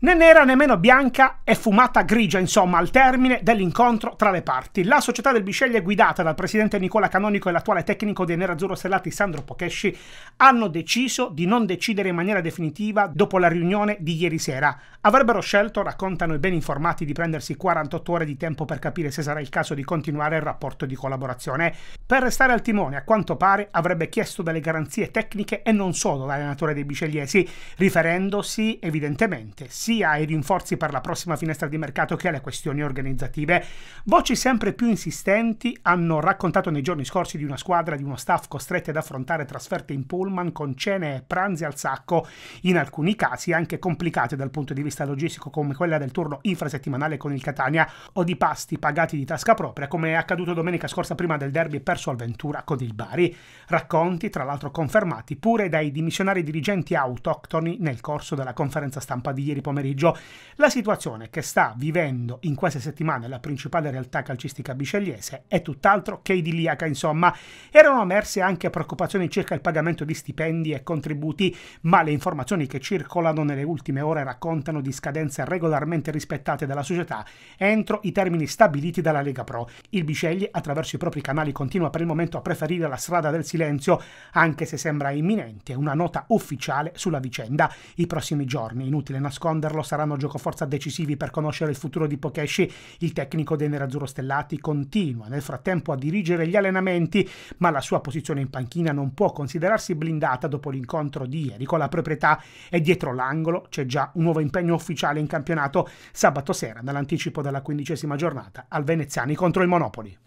Né nera né meno bianca è fumata grigia, insomma, al termine dell'incontro tra le parti. La società del Bisceglie, guidata dal presidente Nicola Canonico e l'attuale tecnico dei Nerazzurro Stellati Sandro Pokesci, hanno deciso di non decidere in maniera definitiva dopo la riunione di ieri sera. Avrebbero scelto, raccontano i ben informati, di prendersi 48 ore di tempo per capire se sarà il caso di continuare il rapporto di collaborazione. Per restare al timone, a quanto pare, avrebbe chiesto delle garanzie tecniche e non solo dall'allenatore dei biscegliesi, riferendosi evidentemente sia sia ai rinforzi per la prossima finestra di mercato che alle questioni organizzative, voci sempre più insistenti hanno raccontato nei giorni scorsi di una squadra di uno staff costretti ad affrontare trasferte in pullman con cene e pranzi al sacco, in alcuni casi anche complicate dal punto di vista logistico come quella del turno infrasettimanale con il Catania o di pasti pagati di tasca propria come è accaduto domenica scorsa prima del derby perso al Ventura con il Bari, racconti tra l'altro confermati pure dai dimissionari dirigenti autoctoni nel corso della conferenza stampa di ieri pomeriggio pomeriggio la situazione che sta vivendo in queste settimane la principale realtà calcistica bicelliese è tutt'altro che idilliaca, insomma. Erano emerse anche preoccupazioni circa il pagamento di stipendi e contributi, ma le informazioni che circolano nelle ultime ore raccontano di scadenze regolarmente rispettate dalla società entro i termini stabiliti dalla Lega Pro. Il Bicegli, attraverso i propri canali, continua per il momento a preferire la strada del silenzio, anche se sembra imminente una nota ufficiale sulla vicenda. I prossimi giorni, inutile nascondere, comprenderlo saranno giocoforza decisivi per conoscere il futuro di Pokeshi, il tecnico dei Nerazzurro Stellati continua nel frattempo a dirigere gli allenamenti, ma la sua posizione in panchina non può considerarsi blindata dopo l'incontro di ieri con la proprietà e dietro l'angolo c'è già un nuovo impegno ufficiale in campionato sabato sera nell'anticipo della quindicesima giornata al Veneziani contro il Monopoli.